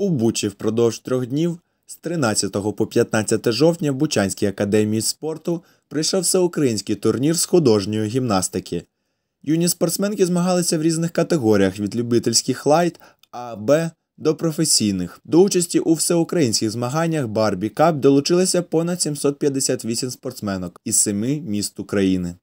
У Бучі впродовж трьох днів з 13 по 15 жовтня в Бучанській академії спорту прийшов всеукраїнський турнір з художньої гімнастики. Юні спортсменки змагалися в різних категоріях від любительських лайт А Б до професійних. До участі у всеукраїнських змаганнях Барбі Кап долучилися понад 758 спортсменок із семи міст України.